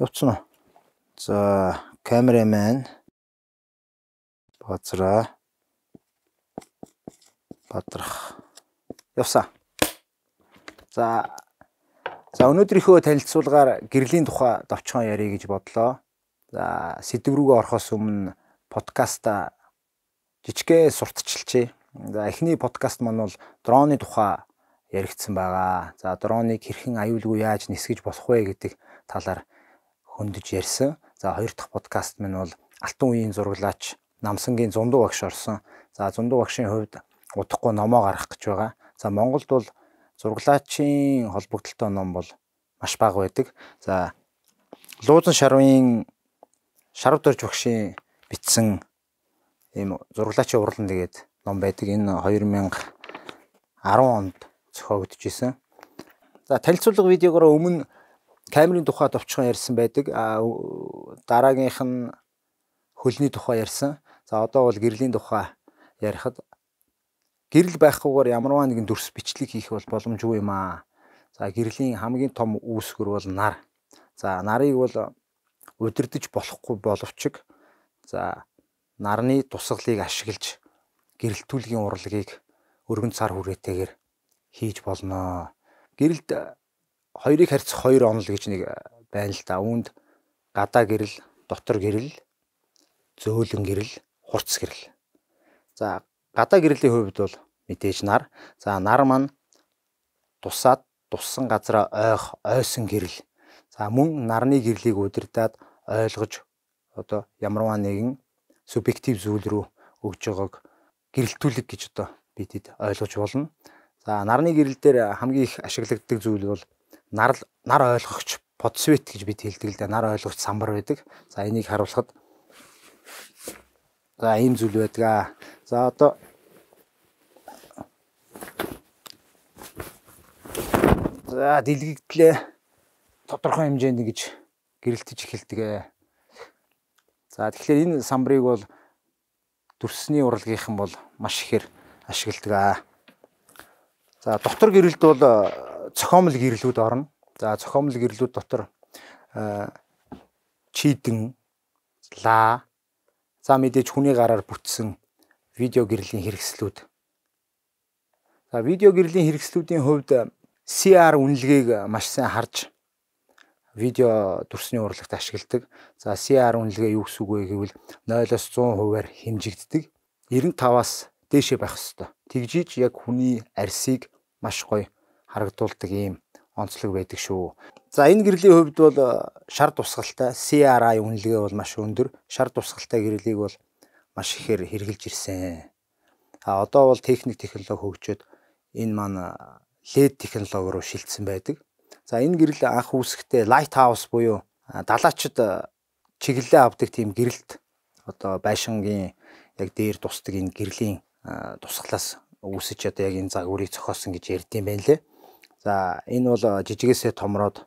явцсан уу? За камерамен бацраа бадрах явсан. За за өнөөдрийнхөө танилцуулгаар гэрлийн тухай давчхан ярих гэж бодлоо. За сэдв рүүгээ орохоос өмнө подкаста жижигхэн сурталчилчээ. За эхний подкаст маань бол дроны тухай яригдсан байгаа. За дроныг хэрхэн аюулгүй яаж нисгэж болох вэ гэдэг талаар хөндөж ярьсан. За хоёр дахь подкаст минь бол Алтан үеийн зураглаач Намсангийн Зундуу багш орсон. За Зундуу багшийн хувьд удахгүй номоо гаргах гэж байгаа. За Монголд бол зураглаачийн холбогдлолтой ном бол маш бага байдаг. За Луузан шарвын шарав дөрж багшийн бичсэн ийм зураглаачийн урлан тэгээд ном байдаг. Энэ 2010 онд зохиогдож исэн. За танилцуулга видеогоор өмнө камерын тухайд товчхон ярьсан байдаг. Дараагийнх нь хөлний тухай ярьсан. За одоо бол гэрлийн тухай ярихад гэрэл байхгүйгээр ямарваа нэгэн дүрс бичлэг хийх бол боломжгүй юм аа. За гэрлийн хамгийн том үүсгэр бол нар. За нарыг бол удирдах болохгүй боловч за нарны тусгалыг ашиглаж гэрэлтүүлгийн урлагийг өргөн цар хүрээтэйгээр хийж болно. Гэрэлд хоёрыг харьцах хоёр онол гэж нэг э, байна л да. Үүнд гадаа гэрэл, дотор гэрэл, зөөлөн гэрэл, хурц гэрэл. За гадаа гэрлийн хувьд бол мэдээж нар. За нар маань тусаад туссан газараа ойх, ойсон гэрэл. За мөн нарны гэрлийг удирдаад ойлгож одоо ямарваа нэгэн субъектив зүйл рүү өгж байгааг гэрэлтүүлэг гэж одоо бидэд ойлгож болно. За нарны гэрэл дээр хамгийн их ашиглагддаг зүйл бол нар нар ойлгогч подсвет гэж бид хэлдэг л да нар ойлгогч самбар байдаг. За энийг харуулхад за ийм зүйл байдаг аа. За одоо За дэлгэдлээ тодорхой хэмжээнд ингэж гэрэлтэж эхэлдэг ээ. За тэгэхээр энэ самбарыг бол дүрсний урлагийнхан бол маш ихээр ашигладаг аа. За дотор гэрэлт бол цохомл гэрлүүд орно. За цохомл гэрлүүд дотор чийдэн ла за мэдээж хүний гараар бүтсэн видео гэрлийн хэрэгслүүд. За видео гэрлийн хэрэгслүүдийн хувьд CR үнэлгээг маш сайн харж видео дүрсний урлагт ашигладаг. За CR үнэлгээ юу гэсэн үг вэ гэвэл 0-оос 100%-аар хэмжигддэг. 95-аас дээшээ байх ёстой. Тэгжиж яг хүний арсыг маш гоё харагдуулдаг ийм онцлог байдаг шүү. За энэ гэрлийн хувьд бол э, шар тусгалтай CRI үнэлгээ бол маш өндөр. Шар тусгалтай гэрлийг бол маш ихээр хэрэгжилж ирсэн. А одоо бол техник технологи хөгжөөд энэ маань э, LED технологи руу шилжсэн байдаг. За энэ гэрэл анх үүсэхдээ Lighthouse буюу э, далаачд чиглэлээ авдаг тийм гэрэлт одоо байшингийн яг дээр тусдаг энэ гэрлийн тусгалаас үүсэж одоо яг энэ загварыг зохиосон гэж ярьд юм байна лээ. За энэ бол э, жижигээсээ томроод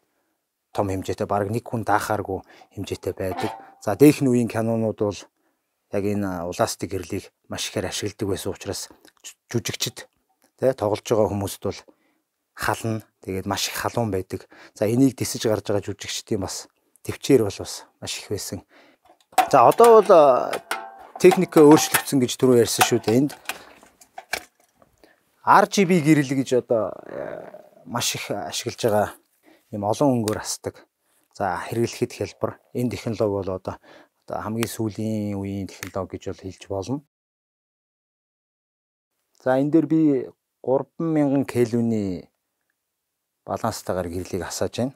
том хэмжээтэй баг нэг хүн даахааргүй хэмжээтэй байдаг. За дээхний үеийн кинонууд бол яг энэ э, улаастик гэрлийг маш ихээр ашигладаг байсан учраас жүжигчд тэ тоглож байгаа хүмүүст бол хална. Тэгээд маш их халуун байдаг. За энийг тисэж гарч байгаа жүжигчдийн бас төвчээр бол бас маш их байсан. За одоо бол э, техник өөрчлөгдсөн гэж түрүү ярьсан шүү дээ. Энд RGB гэрэл гэж одоо маш их ашиглаж байгаа юм олон өнгөөр хасдаг. За хэрэглэхэд хэлбэр энэ технологи бол одоо одоо хамгийн сүүлийн үеийн технологи гэж бол хэлж болно. За энэ дээр би 3000 Kelvin-ийн баланстайгаар гэрлийг хасааж байна.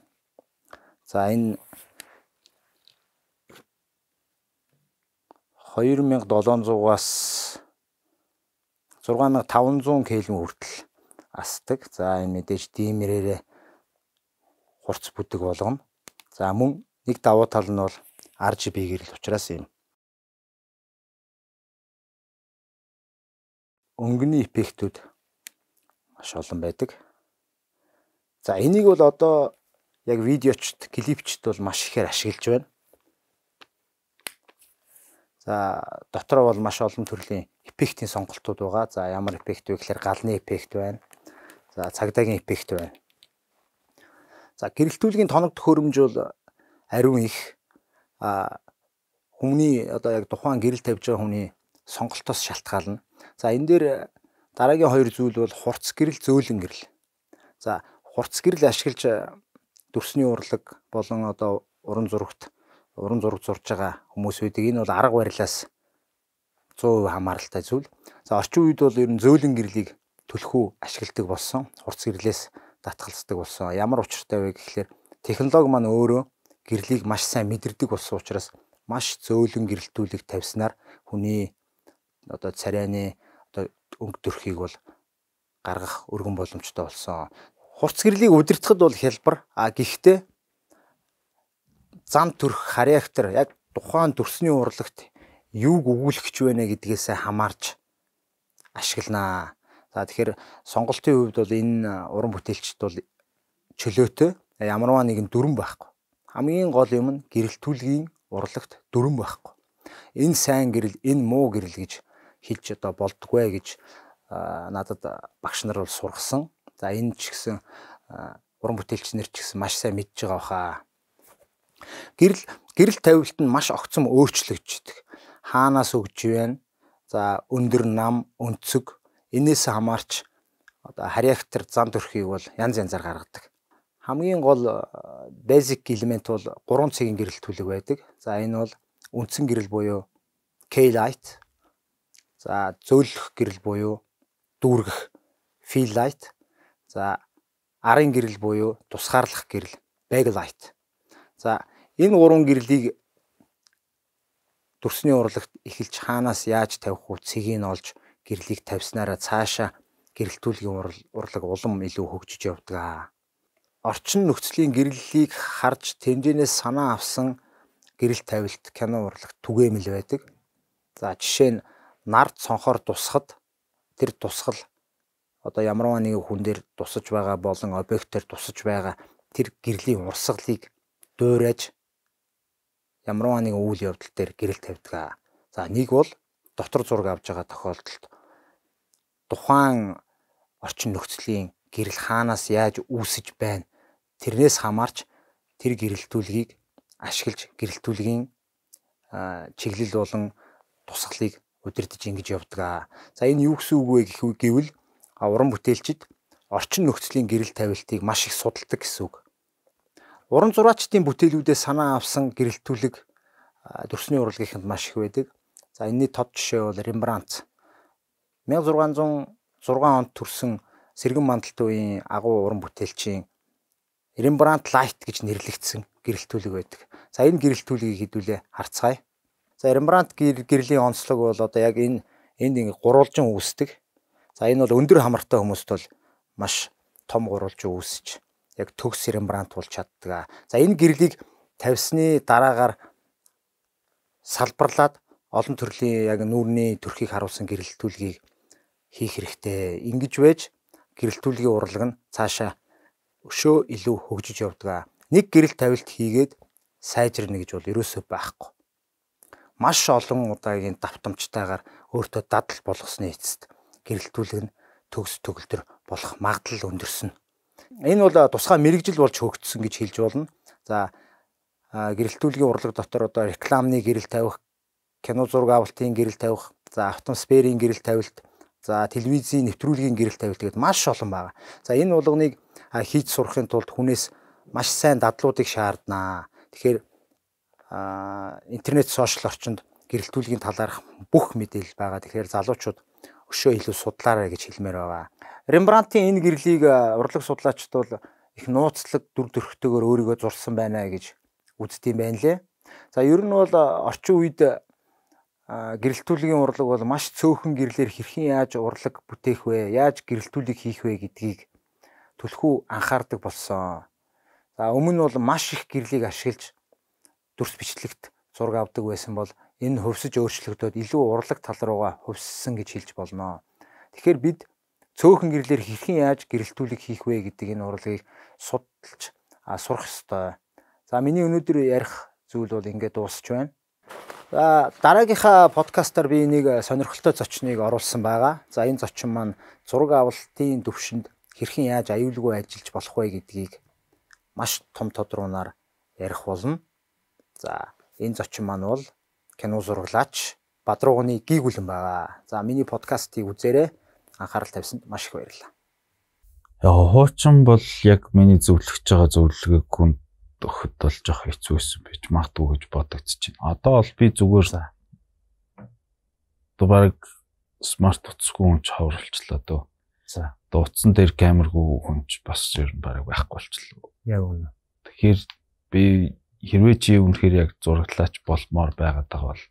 За энэ 2700-аас 6500 Kelvin хүртэл асдаг. За энэ мэдээж диймэрээрээ хурц бүдэг болгоно. За мөн нэг давуу тал нь бол RGB гэрэл учраас юм. Өнгөний эффектүүд маш олон байдаг. За энийг бол одоо яг видеочт, клипчт бол маш ихээр ашиглаж байна. За дотроо бол маш олон төрлийн эффектийн сонголтууд байгаа. За ямар эффект вэ гэхээр галны эффект байна. За цагдаагийн эффект байна. За гэрэлтүүлгийн тоног хөрөмж бол ариун их а хүмүүний одоо яг тухайн гэрэл тавьж байгаа хүний сонголтоос шалтгаална. За энэ дээр э, дараагийн хоёр зүйл бол хурц гэрэл зөөлөн гэрэл. За хурц гэрэл ашиглаж э, дүрсний урлаг болон одоо уран зурагт уран зураг зурж байгаа хүмүүс үүдэг. Энэ бол арга барилаас 100% хамааралтай зүйл. За орчин үед бол ер нь зөөлөн гэрлийг төлхөө ашигладаг болсон. Хурц гэрлээс татгалцдаг болсон. Ямар учиртай вэ гэхлээр технологи маань өөрөө гэрлийг маш сайн мэдэрдэг болсон учраас маш зөөлөн гэрэлтүүлэг тавьснаар хүний одоо царайны одоо өнгө төрхийг бол гаргах өргөн боломжтой болсон. Хурц гэрлийг удирдахад бол хялбар. А гэхдээ зам төрх характер яг тухайн төрсний урлагт юуг өгүүлэх гэж байна гэдгээс хамаарч ашигланаа. За тэгэхээр сонголтын үед бол энэ уран бүтээлчд бол чөлөөтэй ямарваа нэгэн дүрэн байхгүй. Хамгийн гол юм нь гэрэлтүүлгийн урлагт дүрэн байхгүй. Энэ сайн гэрэл, энэ муу гэрэл гэж хэлж одоо болдгоо гэж надад багш нар бол сургасан. За энэ ч гэсэн уран бүтээлч нар ч гэсэн маш сайн мэдж байгаа хаа. Гэрэл гэрэл тавилт нь маш огцом өөрчлөгддөг. Хаанаас өгж байна? За өндөр нам, өнцөг энээс хамаарч одоо харьяактер зам төрхийг бол янз янзаар гаргадаг. Хамгийн гол э, basic элемент бол 3 цагийн гэрэл түлэг байдаг. За энэ бол үндсэн гэрэл буюу K light. За зөөлөх гэрэл буюу дүүргэх feel light. За арын гэрэл буюу тусгаарлах гэрэл backlight. За энэ гурван гэрлийг дүрсний урлагт эхэлж хаанаас яаж тавих уу цэгийг олж гэрлийг тавьснараа цаашаа гэрэлтүүлгийн урлаг улам илүү хөгжиж явдаг. Орчин нөхцөлийн гэрлэлийг харж тэмдэнээс санаа авсан гэрэл тавилт кино урлаг түгээмэл байдаг. За жишээ нь нар цонхоор тусахад тэр тусгал одоо ямарваа нэг хүн дээр тусаж байгаа болон объектээр тусаж байгаа тэр гэрлийн урсгалыг дуурайж ямарваа нэг үйл явдал дээр гэрэл тавьдаг. За нэг бол дотор зураг авж байгаа тохиолдолд тухайн орчин нөхцөлийн гэрэл хаанаас яаж үүсэж байна тэрнээс хамаарч тэр гэрэлтүүлгийг ашиглаж гэрэлтүүлгийн чиглэл болон тусгалыг удирдах ингэж явдаг. За энэ юу гэсэн үг вэ гэвэл уран бүтээлчид орчин нөхцөлийн гэрэл тавилтыг маш их судалдаг гэсэн үг. Уран зураачдын бүтээлүүдээ санаа авсан гэрэлтүүлэг дүрсний урлагийнханд маш их байдаг. За энэний топ жишээ бол Рембрандт 1606 онд төрсэн Сэргэн мандалтын агуу уран бүтээлчийн Rembrandt Light гэж нэрлэгдсэн гэрэлтүүлэг байдаг. За энэ гэрэлтүүлгийг хэдүүлээ харцгаая. За Rembrandt гэрлийн онцлог бол одоо яг энэ энд ингэ гурвалжин үүсдэг. За энэ бол өндөр хамартай хүмүүст бол маш том гурвалжин үүсэж яг төгс Rembrandt болж чаддаг. За энэ гэрлийг тавьсны дараагаар салбарлаад олон төрлийн яг нүүрний төрхийг харуулсан гэрэлтүүлгийг хийх хэрэгтэй. Ингэж байж гэрэлтүүлгийн урлаг нь цаашаа өшөө илүү хөгжиж явдаг. Нэг гэрэл тавилт хийгээд сайжирна гэж бол ерөөсөө байхгүй. Маш олон удаагийн давтамжтайгаар өөртөө дадал болгосны эцэст гэрэлтүүлэг нь төгс төгөлдөр болох магадлал өндөрсөн. Энэ бол тусгай мэрэгжил болж хөгжсөн гэж хэлж болно. За гэрэлтүүлгийн урлаг дотор одоо рекламны гэрэл тавих, кино зураг авалтын гэрэл тавих, за автомсферийн гэрэл тавилт, За телевизийн нэвтрүүлгийн гэрэл тавилт гэдэг маш олон байгаа. За энэ болгоныг хийж сурахын тулд хүнээс маш сайн дадлуудыг шаарднаа. Тэгэхээр интернет сошиал орчинд гэрэлтүүлгийн талаарх бүх мэдээлэл байгаа. Тэгэхээр залуучууд өшөө илүү судлаарай гэж хэлмээр байгаа. Рембрандтын энэ гэрлийг урлаг судлаачид бол их нууцлаг дүр төрхтэйгээр өөрийгөө зурсан байна гэж үздэг юм байна лээ. За ер нь бол орчин үед гэрэлтүүлгийн урлаг бол маш цөөхөн гэрлэр хэрхэн яаж урлаг бүтээх вэ? Яаж гэрэлтүүлэг хийх вэ гэдгийг түлхүү анхаардаг болсон. За өмнө нь бол маш их гэрлийг ашиглаж дүрс бичлэгт зураг авдаг байсан бол энэ хувьсж өөрчлөгдөд илүү урлаг тал руугаа хувьссан гэж хэлж болно. Тэгэхээр бид цөөхөн гэрлэр хэрхэн яаж гэрэлтүүлэг хийх вэ гэдэг энэ урлагийг судалж сурах ёстой. За миний өнөөдөр ярих зүйл бол ингээд дуусч байна дараагийнхаа подкастаар би энийг э, сонирхолтой зочныг оруулсан байгаа. За энэ зочин маань зураг авалтын төвшөнд хэрхэн яаж аюулгүй ажиллаж болох вэ гэдгийг маш том тодруунаар ярих болно. За энэ зочин маань бол кино зураглаач Бадруугны гүйгүлэн байгаа. За миний подкастыг үзээрэй. Анхаарал тавьсанд маш их баярлалаа. Яг хуучин бол яг миний зөвлөж байгаа зөвлөгөөг хүнд өгөхөд бол жоох хэцүүсэн байж магадгүй гэж бодогдож байна. Одоо бол би зүгээр дубараг смарт утасгүй хүн ч хавралчлаа дөө. За дуудсан дээр камергүй хүн ч бас ер нь бараг байхгүй болчихлоо. Яг үнэ. Тэгэхээр би хэрвээ чи өмнөхөр яг зураглаач болмоор байгаад байгаа бол